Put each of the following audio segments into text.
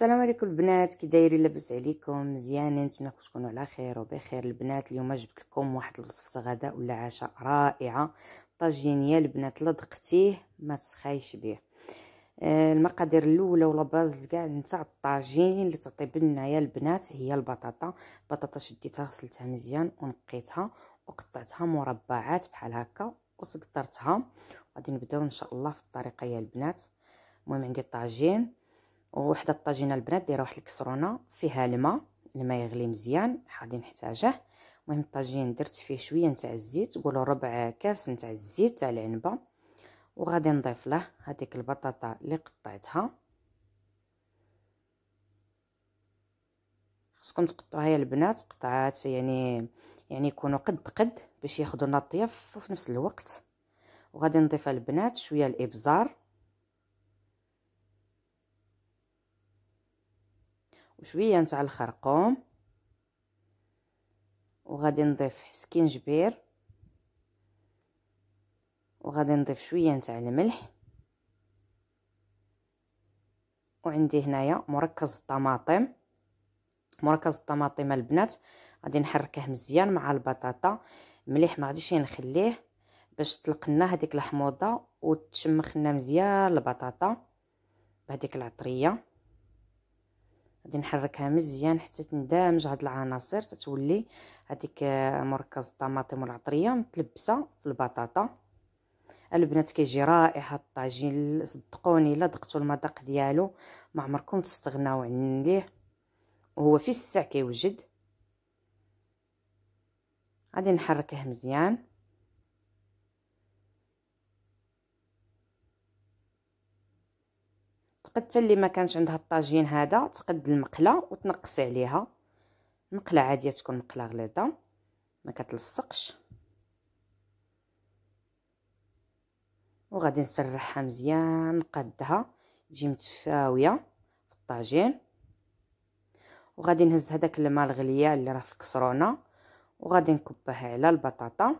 السلام عليكم البنات كي دايرين لاباس عليكم مزيانين نتمنى تكونوا على خير وبخير البنات اليوم جبت لكم واحد الوصفه غداء ولا عشاء رائعه يا البنات لا دقتيه ما تسخايش به آه المقادير الاولى ولا باز كاع نتاع الطاجين اللي تعطي لنا يا البنات هي البطاطا بطاطا شديتها غسلتها مزيان ونقيتها وقطعتها مربعات بحال هكا وسقطرتها غادي نبداو ان شاء الله في الطريقه يا البنات المهم عندي الطاجين وحده الطاجينه البنات دايره واحد الكسرونه فيها الماء الماء يغلي مزيان غادي نحتاجه المهم الطاجين درت فيه شويه نتاع الزيت قولوا ربع كاس نتاع الزيت تاع العنبه وغادي نضيف له هذيك البطاطا اللي قطعتها خصكم تقطعوها يا البنات قطعات يعني يعني يكونوا قد قد باش ياخذوا لطيف وفي نفس الوقت وغادي نضيف البنات شويه الابزار وشويه نتاع الخرقوم وغادي نضيف سكينجبير وغادي نضيف شويه نتاع الملح وعندي هنايا مركز الطماطم مركز الطماطم البنات غادي نحركه مزيان مع البطاطا مليح ما غاديش نخليه باش طلقنا لنا هذيك الحموضه وتشمخ لنا مزيان البطاطا بهذيك العطريه غادي نحركها مزيان حتى تندمج هاد العناصر تتولي هذيك آه، مركز الطماطم والعطريه متلبسه في البطاطا البنات كيجي رائحه الطاجين صدقوني الا ذقتوا المذاق ديالو ما عمركم تستغناو عليه وهو في الساع كيوجد غادي نحركه مزيان حتى اللي ما كانش عندها الطاجين هذا تقد المقله وتنقص عليها مقله عاديه تكون مقله غليظه ما كتلصقش وغادي نسرحها مزيان قدها تجي متفاويه في الطاجين وغادي نهز هذاك الماء الغليه اللي راه في الكسرونه وغادي نكبها على البطاطا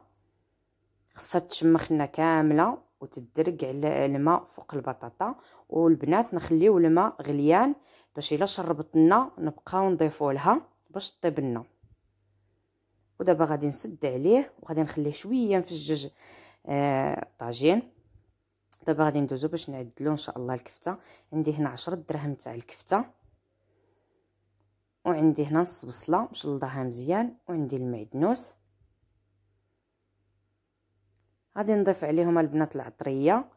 خصها تشمخنا كامله وتدرك على الماء فوق البطاطا والبنات نخليو الماء غليان باش الا شربت لنا نبقاو نضيفو لها باش طيب لنا ودابا غادي نسد عليه وغادي نخليه شويه مفجج آه طاجين دابا غادي ندوزو باش نعدلو ان شاء الله الكفته عندي هنا 10 دراهم تاع الكفته وعندي هنا نص بصله مشلضاها مزيان وعندي المعدنوس غادي نضيف عليهم البنات العطريه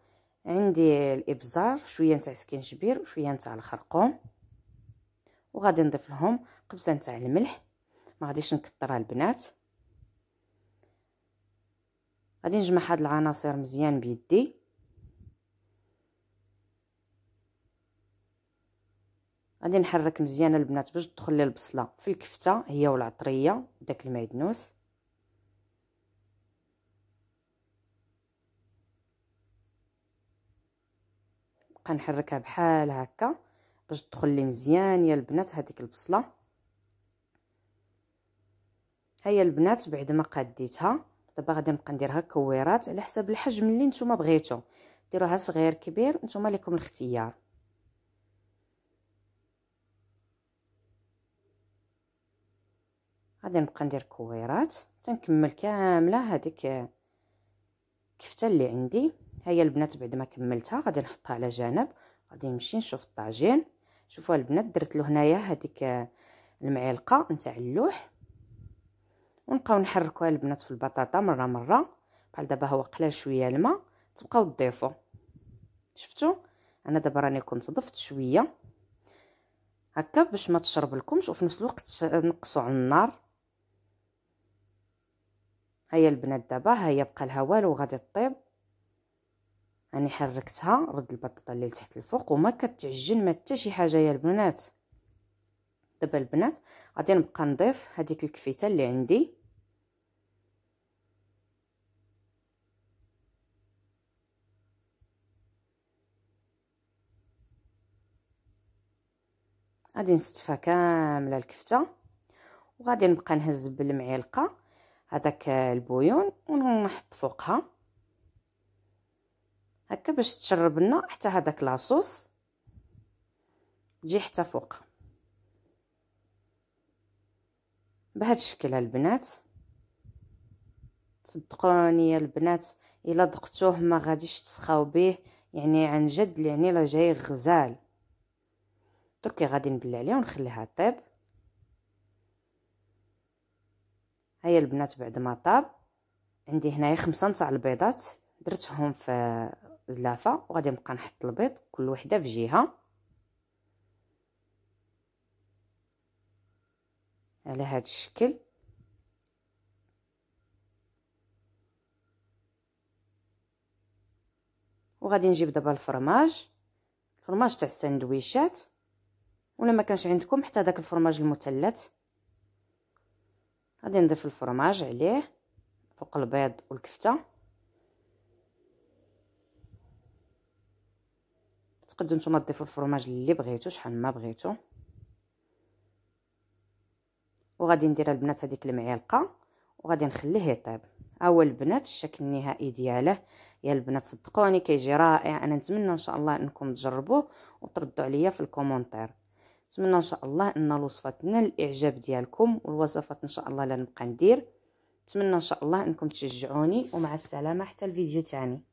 عندي الابزار شويه نتاع سكينجبير وشويه نتاع الخرقوم وغادي نضيف لهم قبزه نتاع الملح ما غاديش نكثرها البنات غادي نجمع هاد العناصر مزيان بيدي غادي نحرك مزيان البنات باش تدخل البصله في الكفته هي والعطريه داك المعدنوس نبقى نحركها بحال هكا باش تدخل لي مزيان يا البنات هذيك البصله هيا البنات بعد ما قديتها دابا غادي نبقى نديرها كويرات على حسب الحجم اللي نتوما بغيتو ديروها صغير كبير نتوما ليكم الاختيار غادي نبقى ندير كويرات تنكمل كامله هذيك كفته اللي عندي هيا البنات بعد ما كملتها غادي نحطها على جنب غادي نمشي نشوف الطاجين شوفوا البنات درت له هنايا هذيك المعلقه نتاع اللوح ونبقاو نحركوها البنات في البطاطا مره مره بحال دابا هو قلى شويه الماء تبقاو تضيفوا شفتوا انا دابا راني كنت ضفت شويه هكا باش ما تشرب لكمش وفي نفس الوقت نقصوا على النار هيا البنات دابا هيا بقى لها والو غادي طيب راني حركتها رد البطاطا اللي لتحت الفوق وما كتعجن ما حتى شي حاجه يا البنات دابا البنات غادي نبقى نضيف هذيك الكفيته اللي عندي غادي نستفها كامله الكفته وغادي نبقى نهز بالمعلقه هذاك البويون ونحط فوقها هكا باش تشرب لنا حتى هذاك لاصوص تجي حتى فوق بهذا الشكل البنات صدقوني يا البنات الا ذقتوه ما غاديش تسخاو به يعني عن جد يعني لا جاي غزال دركي غادي نبلع عليه ونخليها طيب هيا البنات بعد ما طاب عندي هنايا خمسة نتاع البيضات درتهم في زلافه وغادي نبقى نحط البيض كل وحده في جهه على هذا الشكل وغادي نجيب دابا الفرماج الفرماج تاع السندويشات ولا ما كانش عندكم حتى داك الفرماج المثلث غادي نضيف الفرماج عليه فوق البيض والكفته تقدروا نتوما تضيفوا الفرماج اللي بغيتو شحال ما بغيتو وغادي ندير البنات هذيك المعلقه وغادي نخليه يطيب ها هو البنات الشكل النهائي دياله يا البنات صدقوني كيجي رائع انا نتمنى ان شاء الله انكم تجربوه وتردوا عليا في الكومونتير نتمنى ان شاء الله ان الوصفه تنال الاعجاب ديالكم والوصفات ان شاء الله لنبقى ندير نتمنى ان شاء الله انكم تشجعوني ومع السلامه حتى الفيديو تاني